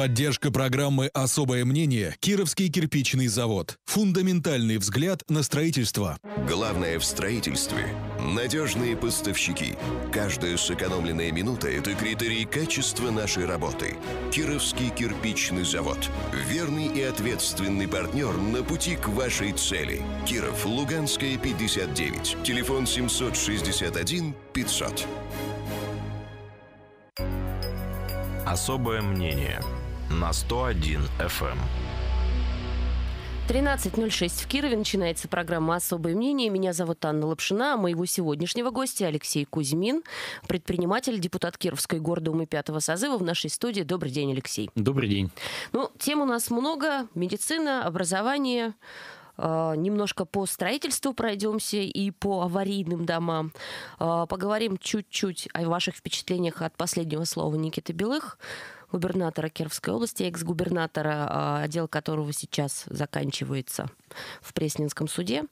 Поддержка программы «Особое мнение» Кировский кирпичный завод. Фундаментальный взгляд на строительство. Главное в строительстве – надежные поставщики. Каждая сэкономленная минута – это критерий качества нашей работы. Кировский кирпичный завод. Верный и ответственный партнер на пути к вашей цели. Киров, Луганская, 59. Телефон 761 500. Особое мнение – на 101 FM. 13.06 в Кирове начинается программа «Особое мнение». Меня зовут Анна Лапшина, а моего сегодняшнего гостя Алексей Кузьмин, предприниматель, депутат Кировской гордумы пятого созыва в нашей студии. Добрый день, Алексей. Добрый день. Ну, тем у нас много. Медицина, образование, а, немножко по строительству пройдемся и по аварийным домам. А, поговорим чуть-чуть о ваших впечатлениях от последнего слова Никиты Белых губернатора Кировской области, экс-губернатора, а, отдел которого сейчас заканчивается в Пресненском суде.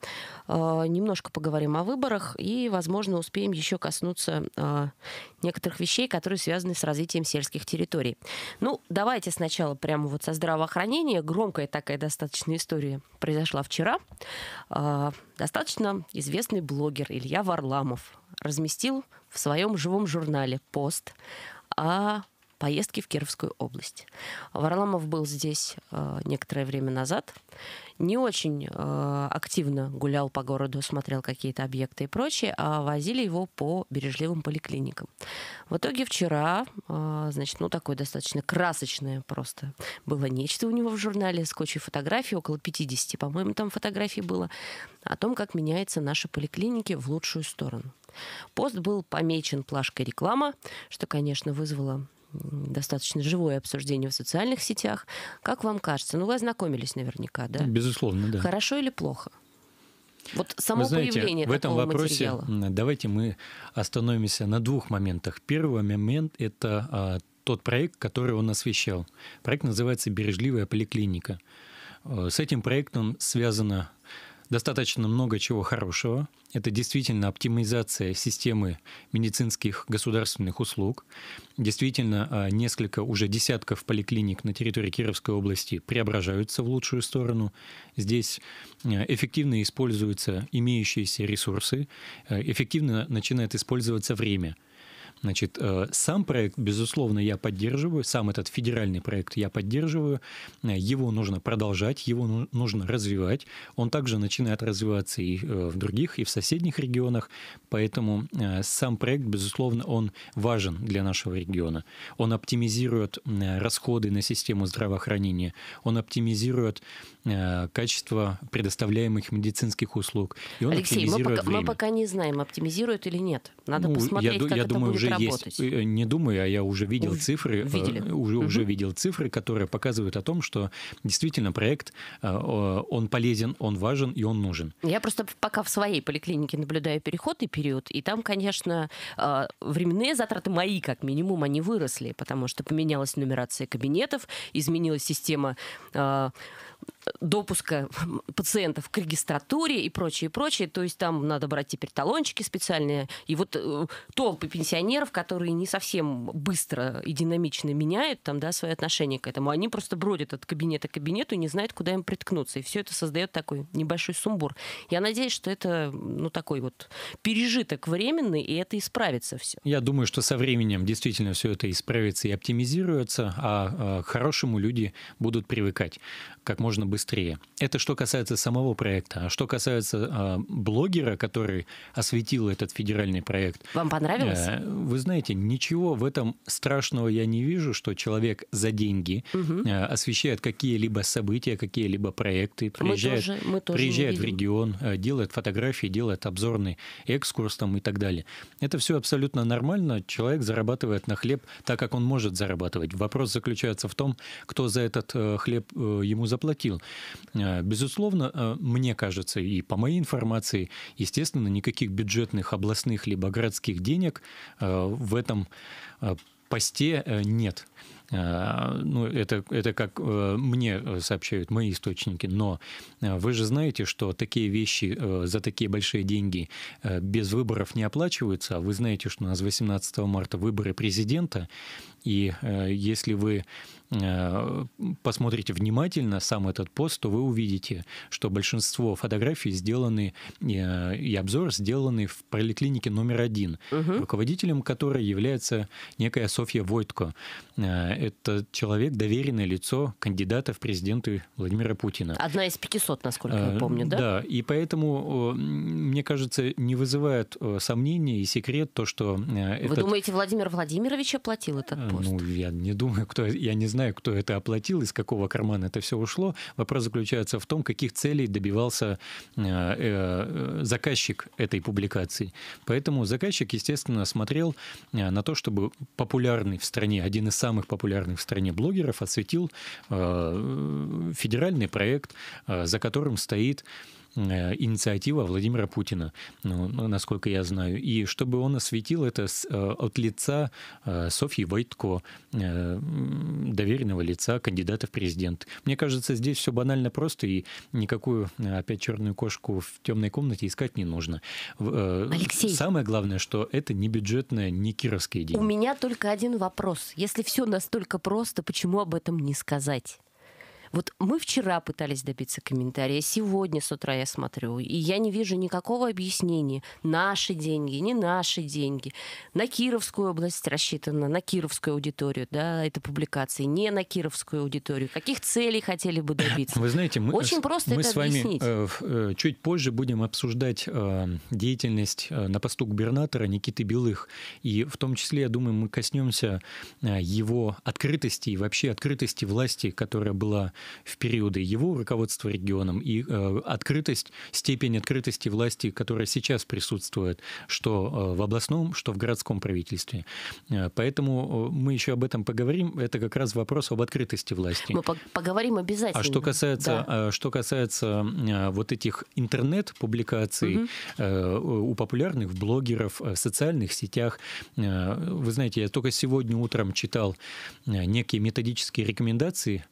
А, немножко поговорим о выборах и, возможно, успеем еще коснуться а, некоторых вещей, которые связаны с развитием сельских территорий. Ну, давайте сначала прямо вот со здравоохранения. Громкая такая достаточно история произошла вчера. Достаточно известный блогер Илья Варламов разместил в своем живом журнале пост о поездки в Кировскую область. Варламов был здесь э, некоторое время назад, не очень э, активно гулял по городу, смотрел какие-то объекты и прочее, а возили его по бережливым поликлиникам. В итоге вчера, э, значит, ну такое достаточно красочное просто было нечто у него в журнале с кучей фотографий, около 50, по-моему, там фотографий было, о том, как меняются наши поликлиники в лучшую сторону. Пост был помечен плашкой реклама, что, конечно, вызвало достаточно живое обсуждение в социальных сетях. Как вам кажется? Ну, вы ознакомились наверняка, да? Безусловно, да. Хорошо или плохо? Вот само Вы знаете, появление в этом вопросе материала. давайте мы остановимся на двух моментах. Первый момент это а, тот проект, который он освещал. Проект называется "Бережливая поликлиника". А, с этим проектом связано достаточно много чего хорошего. Это действительно оптимизация системы медицинских государственных услуг. Действительно, а, несколько, уже десятков поликлиник на территории Кировской области преображаются в лучшую сторону. Здесь а, эффективно используются имеющиеся ресурсы, а, эффективно начинает использоваться время – Значит, э, сам проект, безусловно, я поддерживаю, сам этот федеральный проект я поддерживаю, э, его нужно продолжать, его ну, нужно развивать, он также начинает развиваться и э, в других, и в соседних регионах, поэтому сам проект, безусловно, он важен для нашего региона, он оптимизирует расходы на систему здравоохранения, он оптимизирует качество предоставляемых медицинских услуг, и он Алексей, мы пока, время. мы пока не знаем, оптимизирует или нет. Надо ну, посмотреть, я, как я это думаю, будет уже работать. Есть, э, не думаю, а я уже видел Уж, цифры, э, видели. уже, угу. уже видел цифры, которые показывают о том, что действительно проект, э, он полезен, он важен и он нужен. Я просто пока в своей поликлинике наблюдаю переходный период, и там, конечно, временные затраты мои, как минимум, они выросли, потому что поменялась нумерация кабинетов, изменилась система допуска пациентов к регистратуре и прочее, прочее. То есть там надо брать теперь талончики специальные. И вот э, толпы пенсионеров, которые не совсем быстро и динамично меняют там, да, свои отношения к этому, они просто бродят от кабинета к кабинету и не знают, куда им приткнуться. И все это создает такой небольшой сумбур. Я надеюсь, что это ну, такой вот пережиток временный, и это исправится все. Я думаю, что со временем действительно все это исправится и оптимизируется, а, а к хорошему люди будут привыкать. Как можно можно быстрее. Это что касается самого проекта. А что касается э, блогера, который осветил этот федеральный проект. Вам понравилось? Э, вы знаете, ничего в этом страшного я не вижу, что человек за деньги угу. э, освещает какие-либо события, какие-либо проекты, приезжает, мы тоже, мы тоже приезжает в регион, э, делает фотографии, делает обзорный экскурс там и так далее. Это все абсолютно нормально. Человек зарабатывает на хлеб так, как он может зарабатывать. Вопрос заключается в том, кто за этот э, хлеб э, ему заплатит заплатил. Э, безусловно, э, мне кажется, и по моей информации, естественно, никаких бюджетных областных либо городских денег э, в этом посте нет. Ну, это, это как мне сообщают мои источники, но вы же знаете, что такие вещи за такие большие деньги без выборов не оплачиваются. Вы знаете, что у нас 18 марта выборы президента, и если вы Э, посмотрите внимательно сам этот пост, то вы увидите, что большинство фотографий сделаны э, и обзор сделаны в поликлинике номер один, угу. руководителем которой является некая Софья Войтко. Э, это человек, доверенное лицо кандидата в президенты Владимира Путина. Одна из 500, насколько я помню, да? Да, и поэтому, мне кажется, не вызывает сомнений и секрет то, что... Вы этот... думаете, Владимир Владимирович оплатил этот пост? Ну, я не думаю, кто... Я не знаю знаю, кто это оплатил, из какого кармана это все ушло. Вопрос заключается в том, каких целей добивался э, э, заказчик этой публикации. Поэтому заказчик, естественно, смотрел э, на то, чтобы популярный в стране, один из самых популярных в стране блогеров осветил федеральный проект, за которым стоит Э, инициатива Владимира Путина, ну, ну, насколько я знаю. И чтобы он осветил это э, от лица э, Софьи Войтко, доверенного лица кандидата в президент. Мне кажется, здесь все банально просто, и никакую, опять, черную кошку в темной комнате искать не нужно. Алексей. Самое главное, что это не бюджетное, не кировские деньги. У меня только один вопрос. Если все настолько просто, почему об этом не сказать? Вот мы вчера пытались добиться комментария, сегодня с утра я смотрю, и я не вижу никакого объяснения. Наши деньги, не наши деньги. На Кировскую область рассчитана, на кировскую аудиторию, да, это публикации, не на кировскую аудиторию. Каких целей хотели бы добиться? Вы знаете, мы, Очень просто мы это с вами объяснить. Э, э, чуть позже будем обсуждать э, деятельность на посту губернатора Никиты Белых, и в том числе, я думаю, мы коснемся его открытости и вообще открытости власти, которая была в периоды его руководства регионом и э, открытость, степень открытости власти, которая сейчас присутствует, что э, в областном, что в городском правительстве. Э, поэтому э, мы еще об этом поговорим. Это как раз вопрос об открытости власти. Мы поговорим а обязательно. А что касается, да. Э, что касается э, вот этих интернет-публикаций угу. э, у популярных блогеров, в социальных сетях, вы знаете, я только сегодня утром читал некие методические рекомендации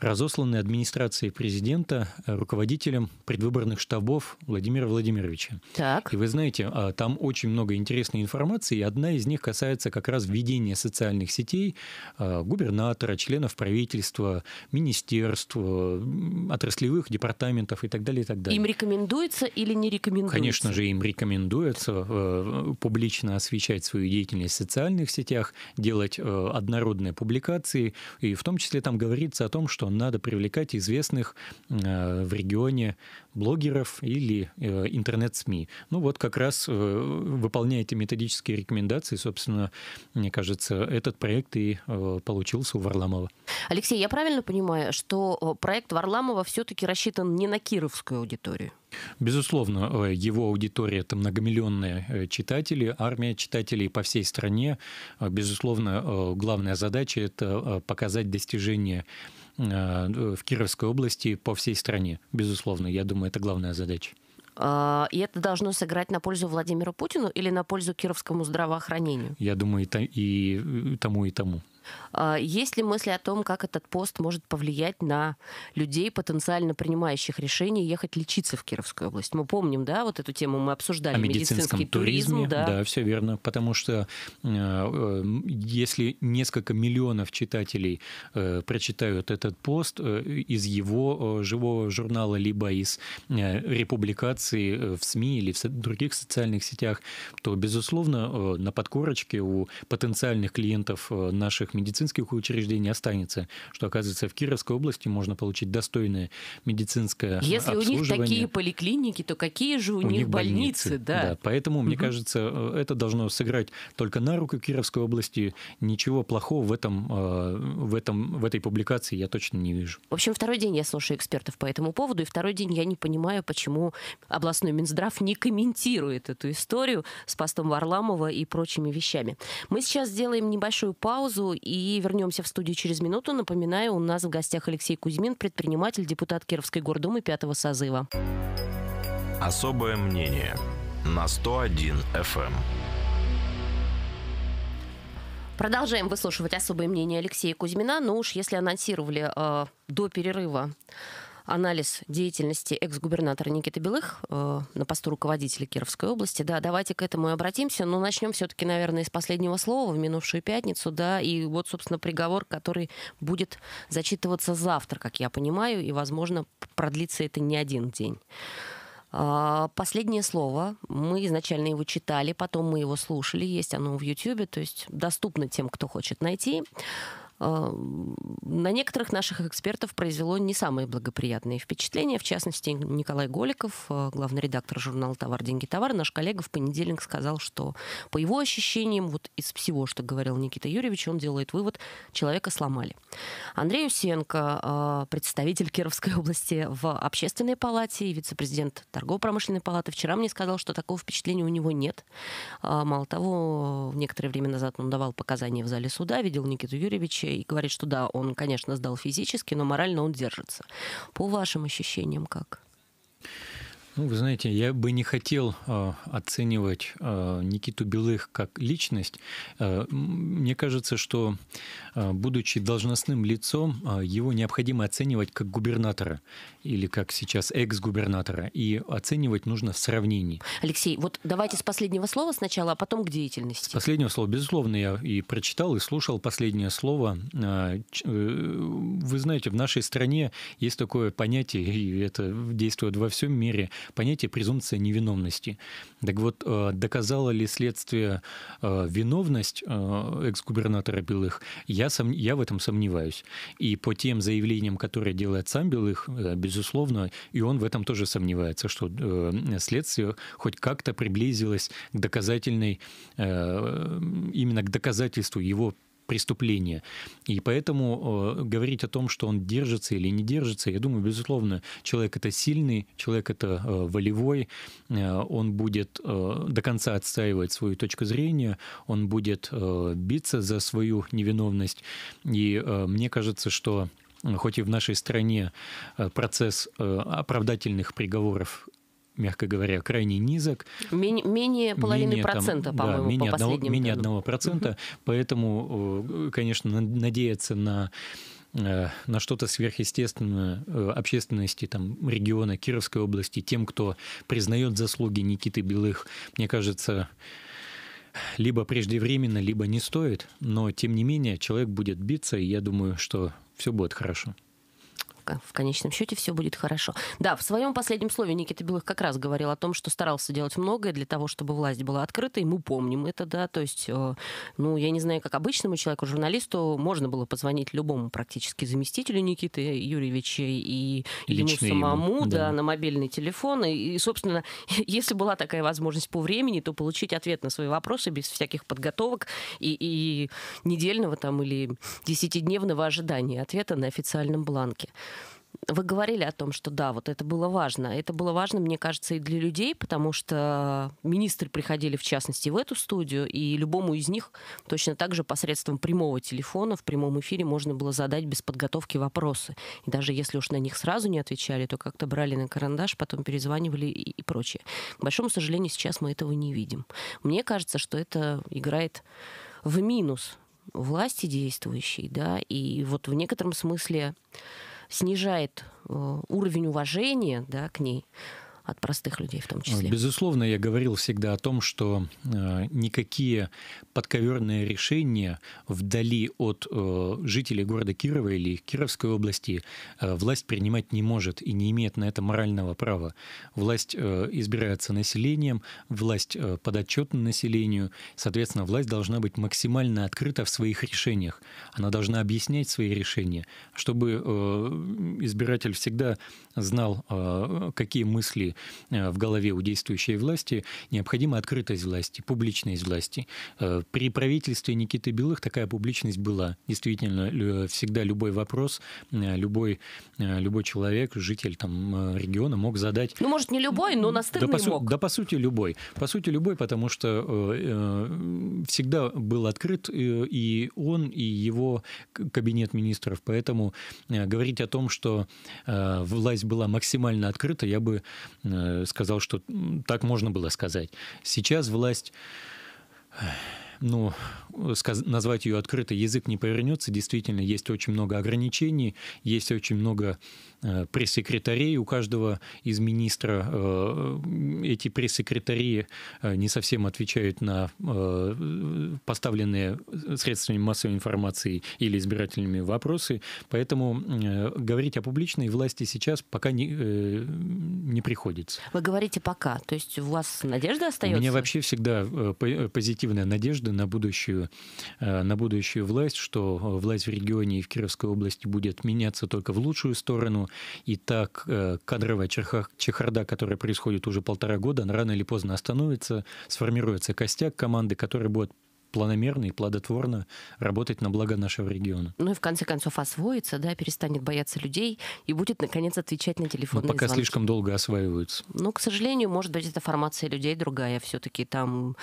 разосланы администрацией президента э, руководителям предвыборных штабов Владимира Владимировича. Так. И вы знаете, а, там очень много интересной информации, и одна из них касается как раз введения социальных сетей а, губернатора, членов правительства, министерств, отраслевых департаментов и так далее, и так далее. Им рекомендуется или не рекомендуется? Конечно же, им рекомендуется э, публично освещать свою деятельность в социальных сетях, делать э, однородные публикации, и в том числе там говорится о том, что что надо привлекать известных э, в регионе блогеров или э, интернет-СМИ. Ну вот как раз э, выполняя эти методические рекомендации, собственно, мне кажется, этот проект и получился у Варламова. Алексей, я правильно понимаю, что проект Варламова все-таки рассчитан не на кировскую аудиторию? Безусловно, его аудитория это многомиллионные читатели, армия читателей по всей стране. Безусловно, главная задача это показать достижения Э, в Кировской области по всей стране, безусловно. Я думаю, это главная задача. А, и это должно сыграть на пользу Владимиру Путину или на пользу кировскому здравоохранению? Я думаю, и тому, и тому. А, есть ли мысли о том, как этот пост может повлиять на людей, потенциально принимающих решение ехать лечиться в Кировскую область? Мы помним, да, вот эту тему мы обсуждали. О медицинском Медицинский туризме, туризм, да. да, все верно, потому что э, э, если несколько миллионов читателей э, прочитают этот пост из его живого журнала, либо из републикации в СМИ или в других социальных сетях, то, безусловно, на подкорочке у потенциальных клиентов наших медицинских учреждений останется, что, оказывается, в Кировской области можно получить достойное медицинское Если обслуживание. Если у них такие поликлиники, то какие же у, у них, больницы? больницы да. да, поэтому, угу. мне кажется, э, это должно сыграть только на руку Кировской области. Ничего плохого в этом, э, в этом, в этой публикации я точно не вижу. В общем, второй день я слушаю экспертов по этому поводу, и второй день я не понимаю, почему областной Минздрав не комментирует эту историю с постом Варламова и прочими вещами. Мы сейчас сделаем небольшую паузу и вернемся в студию через минуту. Напоминаю, у нас в гостях Алексей Кузьмин, предприниматель, депутат Кировской гордумы пятого созыва. Особое мнение на 101 FM. Эм. Продолжаем выслушивать особое мнение Алексея Кузьмина. Ну уж если анонсировали э, до перерыва анализ деятельности экс-губернатора Никиты Белых э, на посту руководителя Кировской области. Да, давайте к этому и обратимся. Но начнем все-таки, наверное, с последнего слова в минувшую пятницу. Да, и вот, собственно, приговор, который будет зачитываться завтра, как я понимаю, и, возможно, продлится это не один день. А, последнее слово. Мы изначально его читали, потом мы его слушали. Есть оно в YouTube, то есть доступно тем, кто хочет найти. А, на некоторых наших экспертов произвело не самые благоприятные впечатления. В частности, Николай Голиков, а, главный редактор журнала «Товар, деньги, товар», наш коллега в понедельник сказал, что по его ощущениям, вот из всего, что говорил Никита Юрьевич, он делает вывод, человека сломали. Андрей Усенко, а, представитель Кировской области в общественной палате и вице-президент торгово-промышленной палаты, вчера мне сказал, что такого впечатления у него нет. Мало того, некоторое время назад он давал показания в зале суда, видел Никиту Юрьевича прочее, и говорит, что да, он, конечно, сдал физически, но морально он держится. По вашим ощущениям как? Ну, вы знаете, я бы не хотел э, оценивать э, Никиту Белых как личность. Э, мне кажется, что, э, будучи должностным лицом, э, его необходимо оценивать как губернатора или как сейчас экс-губернатора. И оценивать нужно в сравнении. Алексей, вот давайте с последнего слова сначала, а потом к деятельности. С последнего слова. Безусловно, я и прочитал, и слушал последнее слово. Э, э, вы знаете, в нашей стране есть такое понятие, и это действует во всем мире – понятие презумпция невиновности. Так вот, э, доказало ли следствие э, виновность э, экс-губернатора Белых, я, сом... я в этом сомневаюсь. И по тем заявлениям, которые делает сам Белых, безусловно, и он в этом тоже сомневается, что следствие хоть как-то приблизилось к доказательной, именно к доказательству его преступления. И поэтому э, говорить о том, что он держится или не держится, я думаю, безусловно, человек это сильный, человек это э, волевой, э, он будет э, до конца отстаивать свою точку зрения, он будет э, биться за свою невиновность. И э, мне кажется, что э, хоть и в нашей стране э, процесс э, оправдательных приговоров мягко говоря, крайне низок. Менее, менее половины менее, процента, там, по-моему, да, менее по одного, Менее одного процента, поэтому, э, конечно, надеяться на э, на что-то сверхъестественное э, общественности там, региона Кировской области, тем, кто признает заслуги Никиты Белых, мне кажется, либо преждевременно, либо не стоит, но тем не менее человек будет биться, и я думаю, что все будет хорошо в конечном счете все будет хорошо. Да, в своем последнем слове Никита Белых как раз говорил о том, что старался делать многое для того, чтобы власть была открыта, и мы помним это, да, то есть, э, ну, я не знаю, как обычному человеку, журналисту, можно было позвонить любому практически заместителю Никиты Юрьевича и Лично ему самому, ему, да. да, на мобильный телефон, и, и, собственно, если была такая возможность по времени, то получить ответ на свои вопросы без всяких подготовок и, и недельного там или десятидневного ожидания ответа на официальном бланке. Вы говорили о том, что да, вот это было важно. Это было важно, мне кажется, и для людей, потому что министры приходили, в частности, в эту студию, и любому из них точно так же посредством прямого телефона в прямом эфире можно было задать без подготовки вопросы. И даже если уж на них сразу не отвечали, то как-то брали на карандаш, потом перезванивали и, и прочее. К большому сожалению, сейчас мы этого не видим. Мне кажется, что это играет в минус власти действующей, да, и вот в некотором смысле снижает э, уровень уважения да, к ней, от простых людей в том числе. Безусловно, я говорил всегда о том, что э, никакие подковерные решения вдали от э, жителей города Кирова или Кировской области э, власть принимать не может и не имеет на это морального права. Власть э, избирается населением, власть э, подотчетна населению, соответственно, власть должна быть максимально открыта в своих решениях. Она должна объяснять свои решения, чтобы э, избиратель всегда знал, э, какие мысли Э, в голове у действующей власти, необходима открытость власти, публичность власти. Э, при правительстве Никиты Белых такая публичность была. Действительно, всегда любой вопрос, э, любой, любой человек, житель там, региона мог задать... Ну, может, не любой, но настырный да, по мог. Да, по сути, любой. По сути, любой, потому что всегда был открыт э, и он, и его кабинет министров. Поэтому э, говорить о том, что э, власть была максимально открыта, я бы сказал, что так можно было сказать. Сейчас власть ну, назвать ее открытой язык не повернется. Действительно, есть очень много ограничений, есть очень много э, пресс-секретарей у каждого из министра. Э, эти пресс-секретари э, не совсем отвечают на поставленные средствами массовой информации или избирательными вопросы. Поэтому говорить о публичной власти сейчас пока не, не приходится. Вы говорите «пока», то есть у вас надежда остается? У меня вообще всегда позитивная надежда на будущую Э, на будущую власть, что э, власть в регионе и в Кировской области будет меняться только в лучшую сторону. И так э, кадровая чехарда, которая происходит уже полтора года, рано или поздно остановится, сформируется костяк команды, который будет планомерно и плодотворно работать на благо нашего региона. Ну и в конце концов освоится, да, перестанет бояться людей и будет, наконец, отвечать на телефонные Но ну, пока звонки. слишком долго осваиваются. Ну, к сожалению, может быть, эта формация людей другая. Все-таки там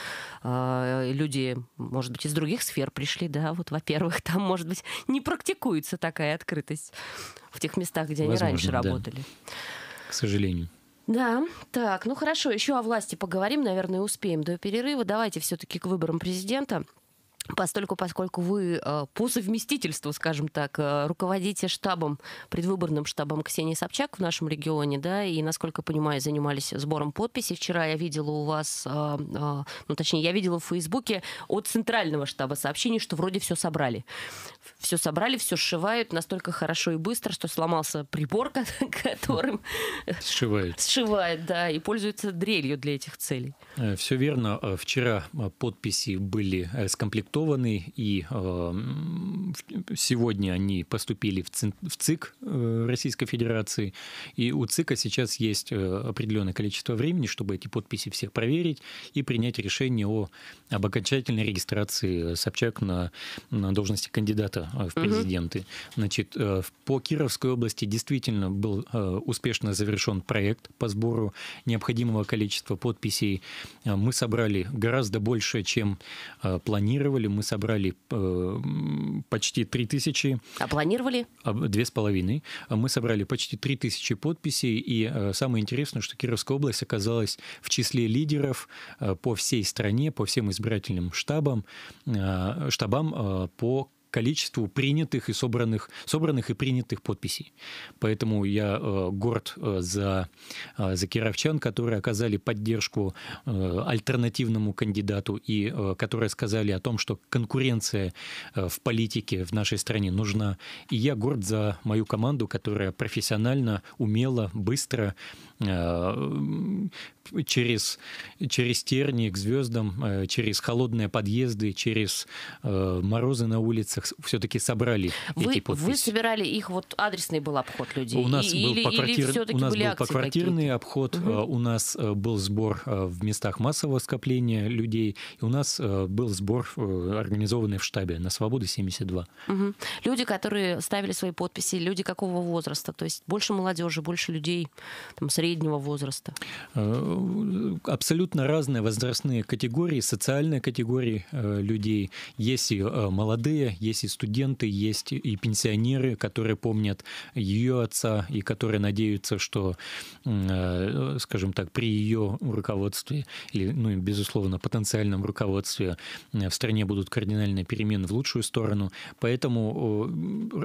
э, люди, может быть, из других сфер пришли, да, вот, во-первых, там, может быть, не практикуется такая открытость в тех местах, где Возможно, они раньше да. работали. К сожалению. Да, так, ну хорошо, еще о власти поговорим, наверное, успеем до перерыва. Давайте все-таки к выборам президента. Постольку, поскольку вы э, по совместительству, скажем так, э, руководите штабом, предвыборным штабом Ксении Собчак в нашем регионе, да, и, насколько понимаю, занимались сбором подписей. Вчера я видела у вас, а, а, ну, точнее, я видела в Фейсбуке от центрального штаба сообщение, что вроде все собрали. Все собрали, все сшивают настолько хорошо и быстро, что сломался прибор, которым... Сшивают. сшивает, да, и пользуется дрелью для этих целей. Э, все верно. Вчера подписи были скомплектованы согласованы, и э, сегодня они поступили в ЦИК э, Российской Федерации, и у ЦИКа сейчас есть э, определенное количество времени, чтобы эти подписи всех проверить и принять решение о, об окончательной регистрации Собчак на, на должности кандидата в президенты. Угу. Значит, по Кировской области действительно был успешно завершен проект по сбору необходимого количества подписей. Мы собрали гораздо больше, чем планировали планировали, мы собрали э, почти 3000. А планировали? А, две с половиной. А мы собрали почти 3000 подписей, и э, самое интересное, что Кировская область оказалась в числе лидеров э, по всей стране, по всем избирательным штабам, штабам по количеству принятых и собранных, собранных и принятых подписей. Поэтому я э, горд э, за, э, за кировчан, которые оказали поддержку альтернативному кандидату и которые сказали о том, что конкуренция в политике в нашей стране нужна. И я горд за мою команду, которая профессионально, умело, быстро через, через тернии к звездам, э, через холодные подъезды, через э, морозы на улицах все-таки собрали вы, эти подписи. Вы собирали их, вот адресный был обход людей? У нас и, был, или, поквартир... или у нас был поквартирный обход, угу. у нас э, был сбор в местах массового скопления людей, и у нас был сбор, организованный в штабе на «Свободу 72». Угу. Люди, которые ставили свои подписи, люди какого возраста? То есть больше молодежи, больше людей там, среднего возраста? Э, абсолютно разные возрастные категории, социальные категории э, людей. Есть и э, молодые, есть и студенты, есть и пенсионеры, которые помнят ее отца и которые надеются, что, скажем так, при ее руководстве или, ну, безусловно, потенциальном руководстве в стране будут кардинальные перемены в лучшую сторону. Поэтому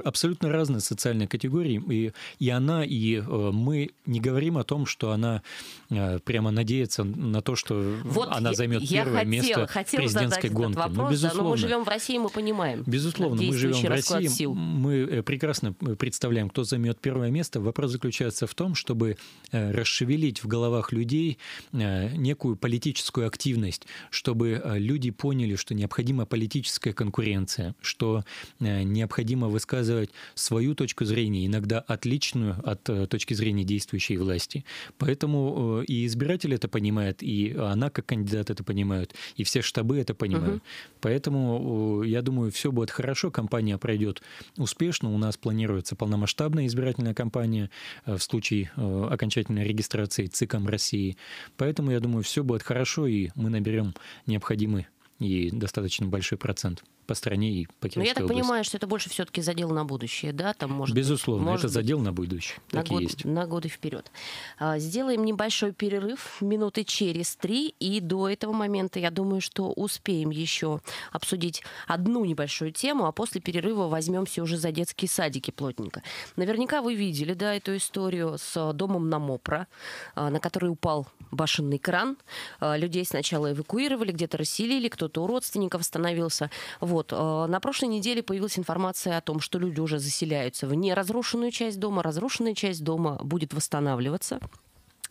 абсолютно разные социальные категории, и, и она, и мы не говорим о том, что она при прямо надеяться на то, что вот она займет я первое хотела, место хотела президентской гонки. Ну, вопрос, ну, безусловно. Да, но мы живем в России, мы понимаем. Безусловно, мы живем в России, сил. мы э, прекрасно э, представляем, кто займет первое место. Вопрос заключается в том, чтобы э, расшевелить в головах людей некую политическую активность, чтобы люди поняли, что необходима политическая конкуренция, что необходимо высказывать свою точку зрения, иногда отличную от точки зрения действующей власти. Поэтому и избирать избиратель это понимает, и она как кандидат это понимает, и все штабы это понимают. Угу. Поэтому, я думаю, все будет хорошо, компания пройдет успешно. У нас планируется полномасштабная избирательная кампания э, в случае э, окончательной регистрации ЦИКом России. Поэтому, я думаю, все будет хорошо, и мы наберем необходимый и достаточно большой процент по стране и по Кировской ну, Но я так области. понимаю, что это больше все-таки задел на будущее, да? Там может Безусловно, быть, может это задел на будущее. На, год, есть. на годы вперед. А, сделаем небольшой перерыв, минуты через три, и до этого момента, я думаю, что успеем еще обсудить одну небольшую тему, а после перерыва возьмемся уже за детские садики плотненько. Наверняка вы видели, да, эту историю с домом на Мопро, а, на который упал башенный кран. А, людей сначала эвакуировали, где-то расселили, кто-то у родственников становился. Вот вот. А, на прошлой неделе появилась информация о том, что люди уже заселяются в неразрушенную часть дома, разрушенная часть дома будет восстанавливаться.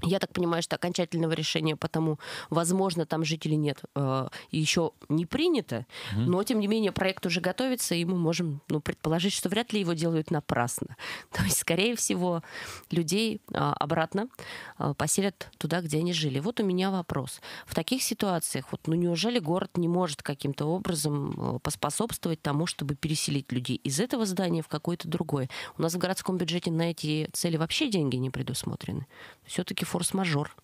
Я так понимаю, что окончательного решения по тому, возможно, там жить или нет, э, еще не принято, mm но, тем не менее, проект уже готовится, и мы можем ну, предположить, что вряд ли его делают напрасно. То есть, скорее всего, людей э, обратно э, поселят туда, где они жили. Вот у меня вопрос. В таких ситуациях, вот, ну неужели город не может каким-то образом поспособствовать тому, чтобы переселить людей из этого здания в какое-то другое? У нас в городском бюджете на эти цели вообще деньги не предусмотрены. Все-таки форс-мажор.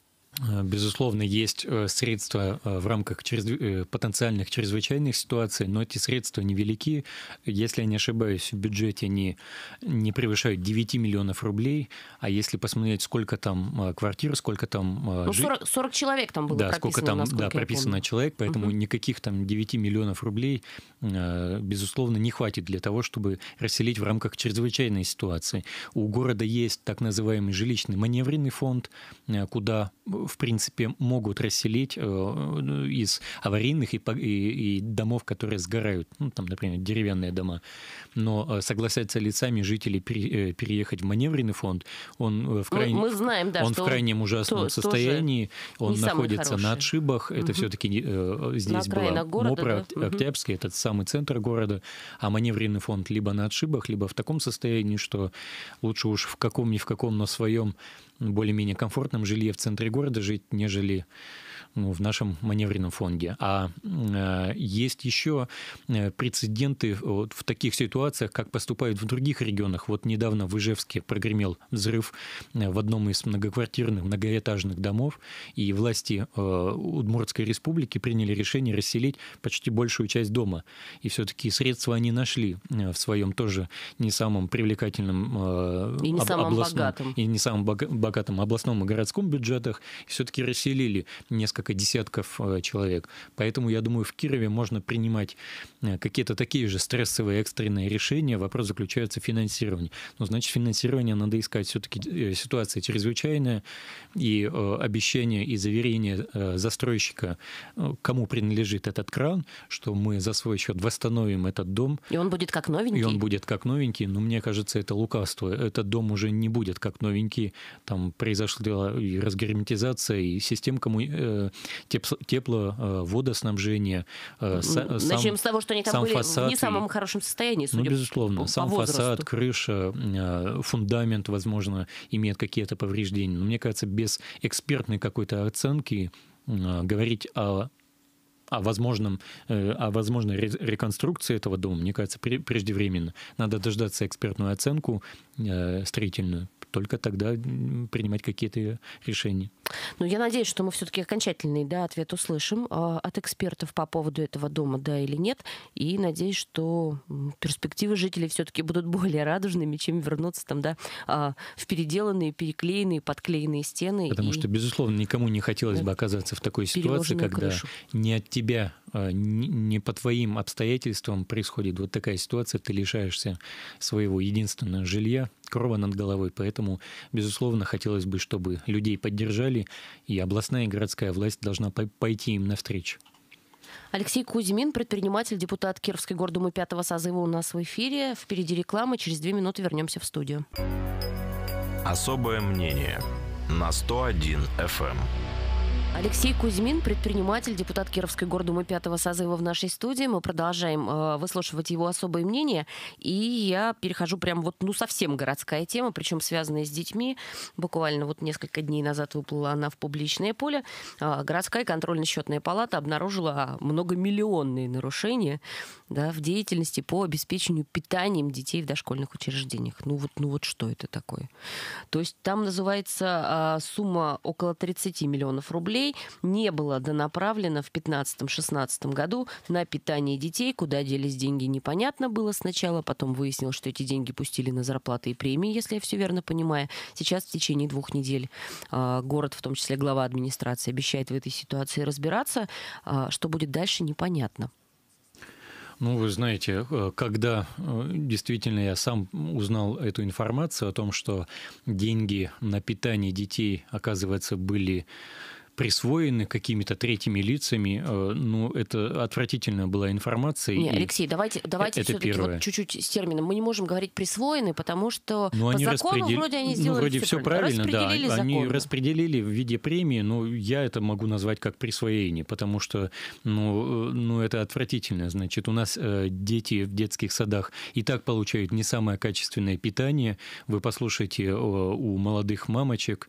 Э, безусловно, есть э, средства э, в рамках чрезв... потенциальных чрезвычайных ситуаций, но эти средства невелики. Если я не ошибаюсь, в бюджете они не превышают 9 миллионов рублей, а если посмотреть, сколько там квартир, сколько там... Ну, 40, 40 человек там было да, прописано, сколько там, да, прописано человек, поэтому угу. никаких там 9 миллионов рублей, безусловно, не хватит для того, чтобы расселить в рамках чрезвычайной ситуации. У города есть так называемый жилищный маневренный фонд, куда Э, в принципе, могут расселить э, э, из аварийных и, и, и домов, которые сгорают, ну, там, например, деревянные дома. Но согласятся ли сами жители пере, переехать в маневренный фонд, он в, крайне, мы знаем, да, он в крайнем ужасном то, состоянии, он находится на отшибах, угу. это все-таки э, здесь было города, МОПРа, да? Октябрьский, угу. этот самый центр города, а маневренный фонд либо на отшибах, либо в таком состоянии, что лучше уж в каком ни в каком, но своем более-менее комфортном жилье в центре города жить, нежели ну, в нашем маневренном фонде. А э, есть еще э, прецеденты э, вот в таких ситуациях, как поступают в других регионах. Вот недавно в Ижевске прогремел взрыв в одном из многоквартирных, многоэтажных домов, и власти Удмуртской республики приняли решение расселить почти большую часть дома. И все-таки средства они нашли в своем тоже не самом привлекательном и не об, самым областном, богатым. и не самым богатым областном и городском бюджетах. Все-таки расселили несколько несколько десятков э, человек. Поэтому, я думаю, в Кирове можно принимать э, какие-то такие же стрессовые экстренные решения. Вопрос заключается в финансировании. Но ну, значит, финансирование надо искать. Все-таки э, ситуация чрезвычайная, и обещание и заверение застройщика, кому принадлежит этот кран, что мы за свой счет восстановим этот дом. И он будет как новенький? И он будет как новенький, но мне кажется, это лукавство. Этот дом уже не будет как новенький. Там произошла и разгерметизация, и систем комму тепло, тепловодоснабжение. Э, Начнем э, сам, с того, что они там были фасад, в не самом хорошем состоянии, ну, судя Ну, безусловно. сам фасад, крыша, э, фундамент, возможно, имеет какие-то повреждения. Но мне кажется, без экспертной какой-то оценки говорить о о возможном, о возможной реконструкции этого дома, мне кажется, преждевременно. Надо дождаться экспертную оценку строительную только тогда принимать какие-то решения. Ну, я надеюсь, что мы все-таки окончательный да, ответ услышим а, от экспертов по поводу этого дома, да или нет. И надеюсь, что перспективы жителей все-таки будут более радужными, чем вернуться там, да, а, в переделанные, переклеенные, подклеенные стены. Потому и... что, безусловно, никому не хотелось бы оказаться в такой ситуации, когда крышу. не от тебя, а, не по твоим обстоятельствам происходит вот такая ситуация, ты лишаешься своего единственного жилья, крова над головой. Поэтому, безусловно, хотелось бы, чтобы людей поддержали, и областная и городская власть должна пойти им навстречу. Алексей Кузьмин, предприниматель, депутат Кировской гордумы пятого созыва у нас в эфире. Впереди реклама, через две минуты вернемся в студию. Особое мнение на 101 FM. Алексей Кузьмин, предприниматель, депутат Кировской гордумы пятого созыва в нашей студии. Мы продолжаем э, выслушивать его особое мнение. И я перехожу прям вот, ну, совсем городская тема, причем связанная с детьми. Буквально вот несколько дней назад выплыла она в публичное поле. Э, городская контрольно-счетная палата обнаружила а, многомиллионные нарушения да, в деятельности по обеспечению питанием детей в дошкольных учреждениях. Ну вот, ну вот что это такое? То есть там называется а, сумма около 30 миллионов рублей не была донаправлена в 2015-2016 году на питание детей. Куда делись деньги, непонятно было сначала. Потом выяснилось, что эти деньги пустили на зарплаты и премии, если я все верно понимаю. Сейчас в течение двух недель а, город, в том числе глава администрации, обещает в этой ситуации разбираться. А, что будет дальше, непонятно. Ну, вы знаете, э, когда э, действительно я сам узнал эту информацию о том, что деньги на питание детей, оказывается, были присвоены какими-то третьими лицами. Э, ну, это отвратительная была информация. Не, Алексей, давайте, э, давайте все-таки вот чуть-чуть с термином. Мы не можем говорить присвоены, потому что ну, по закону распредел... вроде они ну, сделали ну, вроде все, все правильно. да. закон. Они распределили в виде премии, но я это могу назвать как присвоение, потому что ну, э, ну, это отвратительно. Значит, у нас дети в детских садах и так получают не самое качественное питание. Вы послушайте у молодых мамочек,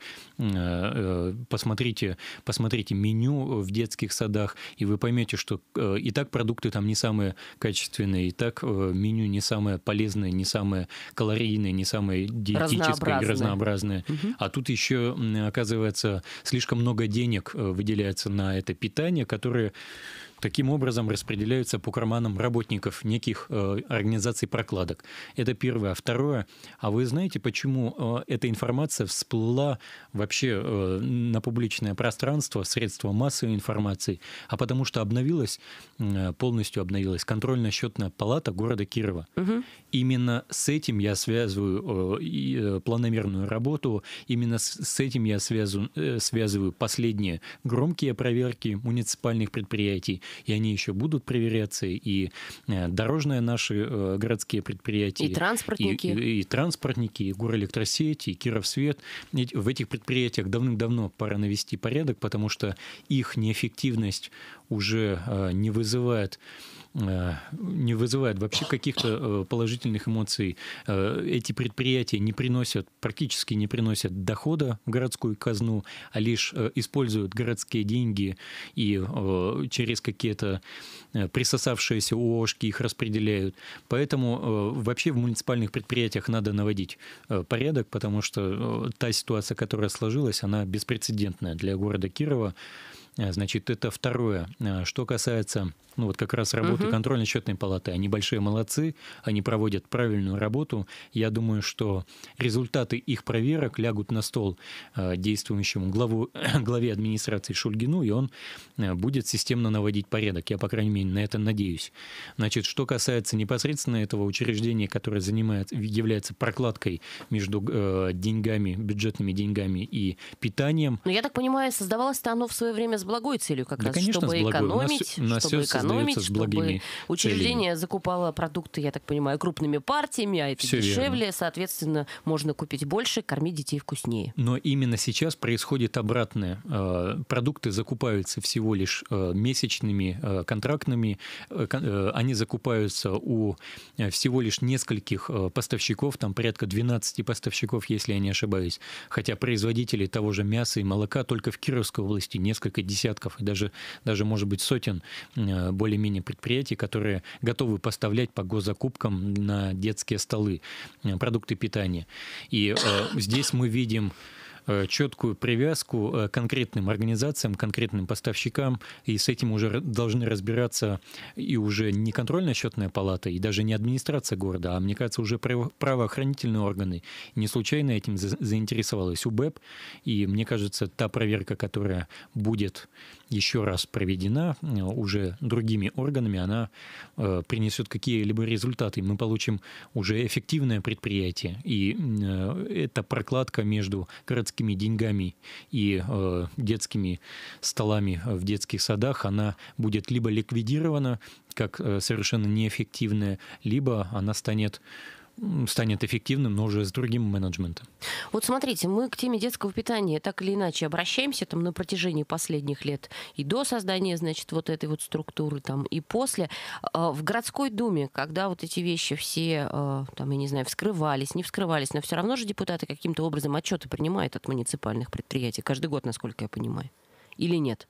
посмотрите посмотрите меню э, в детских садах, и вы поймете, что э, и так продукты там не самые качественные, и так э, меню не самое полезное, не самое калорийное, не самое диетическое и разнообразное. Угу. А тут еще, оказывается, слишком много денег выделяется на это питание, которое Таким образом распределяются по карманам работников неких э, организаций прокладок. Это первое. А второе. А вы знаете, почему э, эта информация всплыла вообще э, на публичное пространство, средства массовой информации? А потому что обновилась, э, полностью обновилась контрольно-счетная палата города Кирова. Угу. Именно с этим я связываю э, э, планомерную работу, именно с, с этим я связу, э, связываю последние громкие проверки муниципальных предприятий, и они еще будут проверяться, и э, дорожные наши э, городские предприятия. И транспортники. И, и, и транспортники, и горэлектросети, и Кировсвет. В этих предприятиях давным-давно пора навести порядок, потому что их неэффективность уже э, не вызывает э, не вызывает вообще каких-то э, положительных эмоций. Эти предприятия не приносят, практически не приносят дохода в городскую казну, а лишь используют городские деньги и через какие-то присосавшиеся ООшки их распределяют. Поэтому вообще в муниципальных предприятиях надо наводить порядок, потому что та ситуация, которая сложилась, она беспрецедентная для города Кирова. А, значит, это второе. А, что касается, ну вот как раз работы угу. контрольно-счетной палаты, они большие молодцы, они проводят правильную работу. Я думаю, что результаты их проверок лягут на стол а, действующему главу, главе администрации Шульгину, и он будет системно наводить порядок. Я, по крайней мере, на это надеюсь. Значит, что касается непосредственно этого учреждения, которое занимает, является прокладкой между э, деньгами, бюджетными деньгами и питанием. Но ну, я так понимаю, создавалось-то оно в свое время с благой целью как да, раз, конечно, чтобы экономить, у нас, чтобы экономить, чтобы учреждение целями. закупало продукты, я так понимаю, крупными партиями, а это все дешевле, верно. соответственно, можно купить больше, кормить детей вкуснее. Но именно сейчас происходит обратное. Э, продукты закупаются всего лишь э, месячными э, контрактными, они закупаются у всего лишь нескольких поставщиков, там порядка 12 поставщиков, если я не ошибаюсь, хотя производители того же мяса и молока только в Кировской области несколько десятков и даже, даже может быть, сотен э, более-менее предприятий, которые готовы поставлять по госзакупкам на детские столы э, продукты питания. И э, здесь мы видим Э, четкую привязку к э, конкретным организациям, конкретным поставщикам, и с этим уже должны разбираться и уже не контрольно-счетная палата, и даже не администрация города, а, мне кажется, уже правоохранительные органы. Не случайно этим заинтересовалась УБЭП, и мне кажется, та проверка, которая будет еще раз проведена э, уже другими органами, она принесет какие-либо результаты. Мы получим уже эффективное предприятие, и это прокладка между городскими детскими деньгами и э, детскими столами в детских садах, она будет либо ликвидирована как э, совершенно неэффективная, либо она станет станет эффективным, но уже с другим менеджментом. Вот смотрите, мы к теме детского питания так или иначе обращаемся там на протяжении последних лет и до создания, значит, вот этой вот структуры там и после. А, в городской думе, когда вот эти вещи все, а, там, я не знаю, вскрывались, не вскрывались, но все равно же депутаты каким-то образом отчеты принимают от муниципальных предприятий каждый год, насколько я понимаю. Или нет?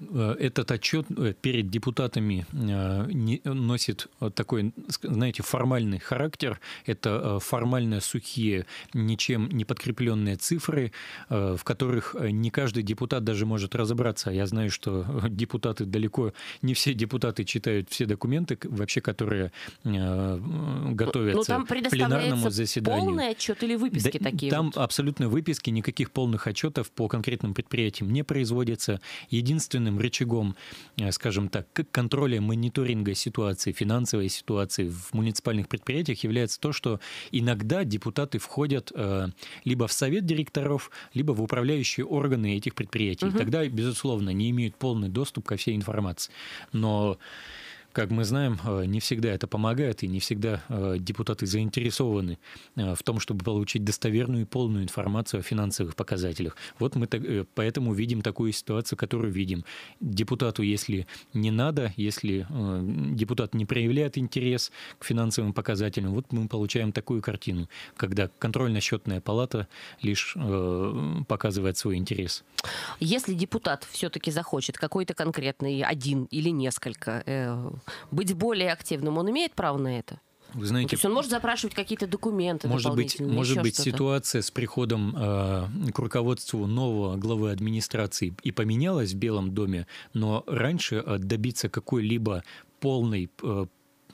Э, этот отчет э, перед депутатами э, носит такой, знаете, формальный характер. Это формальные сухие, ничем не подкрепленные цифры, в которых не каждый депутат даже может разобраться. Я знаю, что депутаты далеко не все депутаты читают все документы, вообще которые ну, готовятся Но там к пленарному заседанию. Полный отчет или выписки да, такие? Там вот? абсолютно выписки, никаких полных отчетов по конкретным предприятиям не производится. Единственное главным рычагом, э, скажем так, контроля мониторинга ситуации, финансовой ситуации в муниципальных предприятиях является то, что иногда депутаты входят э, либо в совет директоров, либо в управляющие органы этих предприятий. Угу. Тогда, безусловно, не имеют полный доступ ко всей информации. Но как мы знаем, э, не всегда это помогает, и не всегда э, депутаты заинтересованы э, в том, чтобы получить достоверную и полную информацию о финансовых показателях. Вот мы так, поэтому видим такую ситуацию, которую видим. Депутату, если не надо, если депутат не проявляет интерес к финансовым показателям, вот мы получаем такую картину, когда контрольно-счетная палата лишь показывает свой интерес. Если депутат все-таки захочет какой-то конкретный один или несколько быть более активным, он имеет право на это? Вы знаете, ну, то есть он может запрашивать какие-то документы. Может быть, может быть ситуация с приходом э, к руководству нового главы администрации и поменялась в Белом доме, но раньше э, добиться какой-либо полной э,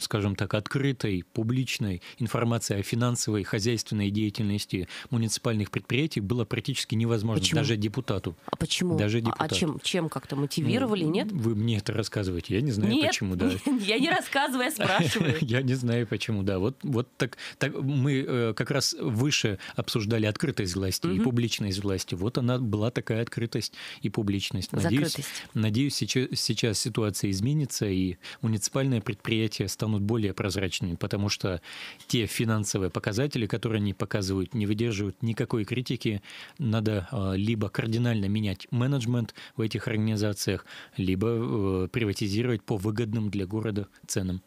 скажем так, открытой, публичной информации о финансовой, хозяйственной деятельности муниципальных предприятий было практически невозможно почему? даже депутату. А почему? Даже депутату. А, а чем, чем как-то мотивировали, ну, нет? Вы мне это рассказываете, я не знаю, нет, почему, да. Нет. я не рассказываю, я спрашиваю. Я не знаю, почему, да. Вот, вот так, так мы э, как раз выше обсуждали открытость власти и публичность власти. Вот она была такая открытость и публичность. Надеюсь, надеюсь сейчас, сейчас ситуация изменится, и муниципальное предприятие стало станут более прозрачными, потому что те финансовые показатели, которые они показывают, не выдерживают никакой критики. Надо э, либо кардинально менять менеджмент в этих организациях, либо э, приватизировать по выгодным для города ценам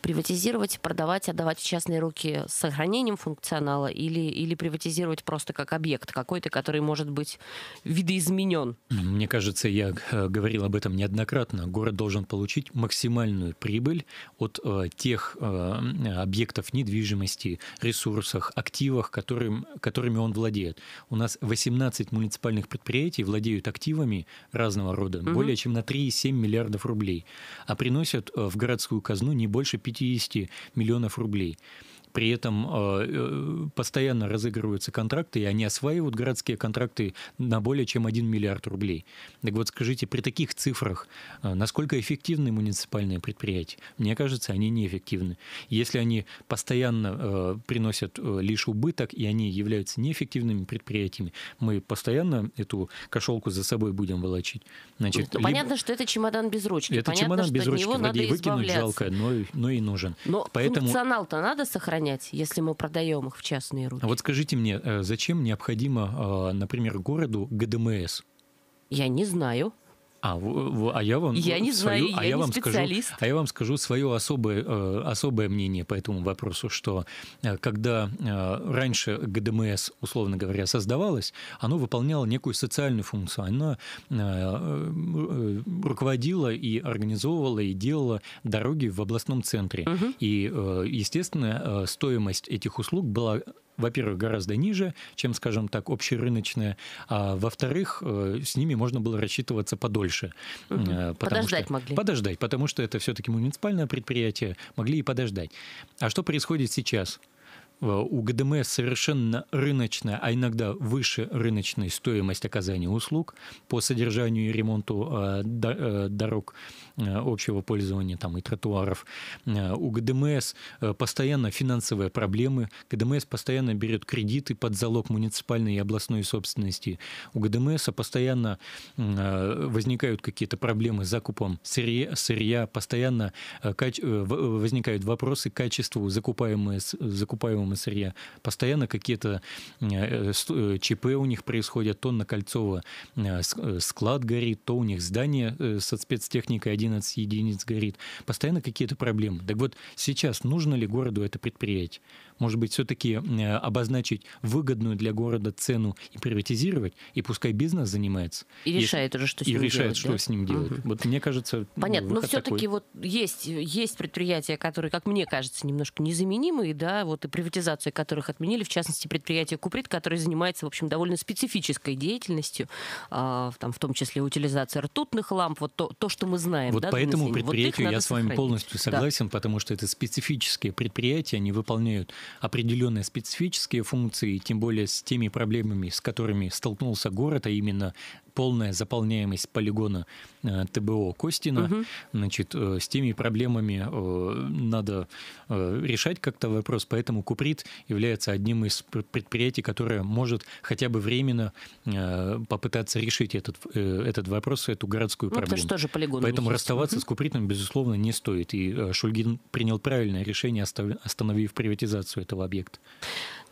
приватизировать, продавать, отдавать в частные руки с сохранением функционала или, или приватизировать просто как объект какой-то, который может быть видоизменен? Мне кажется, я э, говорил об этом неоднократно. Город должен получить максимальную прибыль от э, тех э, объектов недвижимости, ресурсах, активах, которым, которыми он владеет. У нас 18 муниципальных предприятий владеют активами разного рода, угу. более чем на 3,7 миллиардов рублей, а приносят э, в городскую казну не больше 50 миллионов рублей. При этом э, э, постоянно разыгрываются контракты, и они осваивают городские контракты на более чем 1 миллиард рублей. Так вот, скажите, при таких цифрах, э, насколько эффективны муниципальные предприятия? Мне кажется, они неэффективны. Если они постоянно приносят лишь убыток, и они являются неэффективными предприятиями, мы постоянно эту кошелку за собой будем волочить. Значит, ну, Понятно, либо... что это чемодан без ручки. Это Понятно, чемодан без ручки, Вадим, выкинуть жалко, но, но и нужен. Но Поэтому... функционал-то надо сохранить сохранять, если мы продаем их в частные руки. А вот скажите мне, э, зачем необходимо, э, например, городу ГДМС? Я не знаю. А, в, а я вам я не свою, знаю, а я а я не вам специалист. скажу, а я вам скажу свое особое э, особое мнение по этому вопросу, что э, когда э, раньше ГДМС условно говоря создавалось, оно выполняло некую социальную функцию, оно руководило и организовывало и делало дороги в областном центре, угу. и естественно стоимость этих услуг была во-первых, гораздо ниже, чем, скажем так, общерыночная, а во-вторых, э, с ними можно было рассчитываться подольше. Угу. Подождать что, могли. Подождать, потому что это все-таки муниципальное предприятие, могли и подождать. А что происходит сейчас? Э, у ГДМС совершенно рыночная, а иногда выше рыночной стоимость оказания услуг по содержанию и ремонту э, э, дорог общего пользования там, и тротуаров. У ГДМС постоянно финансовые проблемы. ГДМС постоянно берет кредиты под залог муниципальной и областной собственности. У ГДМС постоянно возникают какие-то проблемы с закупом сырья, сырья постоянно возникают вопросы качества закупаемого, закупаемого и сырья. Постоянно какие-то э, э, э, ЧП у них происходят, то на Кольцово склад горит, то у них здание со спецтехникой 11 единиц горит. Постоянно какие-то проблемы. Так вот, сейчас нужно ли городу это предприятие? может быть, все-таки э, обозначить выгодную для города цену и приватизировать, и пускай бизнес занимается. И решает уже, что с ним. и решает, делать. что да? с ним делать. Угу. Вот мне кажется... Понятно, но все-таки вот есть, есть предприятия, которые, как мне кажется, немножко незаменимые, да, вот и приватизация которых отменили, в частности, предприятие Куприт, которое занимается, в общем, довольно специфической деятельностью, а, там, в том числе утилизация ртутных ламп, вот то, то что мы знаем. Вот да, по этому предприятию вот я с вами сохранить. полностью согласен, да. потому что это специфические предприятия, они выполняют определенные специфические функции, тем более с теми проблемами, с которыми столкнулся город, а именно полная заполняемость полигона э, ТБО Костина. Угу. Значит, э, с теми проблемами э, надо решать как-то вопрос, поэтому Куприт является одним из предприятий, которое может хотя бы временно попытаться решить этот, этот вопрос, эту городскую проблему. Ну, потому что полигон поэтому расставаться угу. с Купритом, безусловно, не стоит. И Шульгин принял правильное решение, остановив приватизацию этого объекта.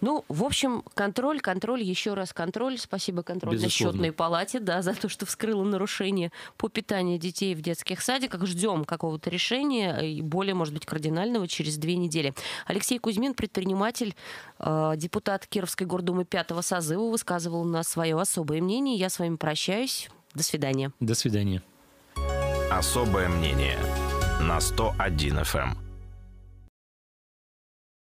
Ну, в общем, контроль, контроль, еще раз контроль. Спасибо контроль. На счетной палате, да, за то, что вскрыла нарушение по питанию детей в детских садиках. Ждем какого-то решения, э, и более, может быть, кардинального через две недели. Алексей Кузьмин, предприниматель, э, депутат Кировской гордумы пятого созыва, высказывал на свое особое мнение. Я с вами прощаюсь. До свидания. До свидания. Особое мнение на 101 FM.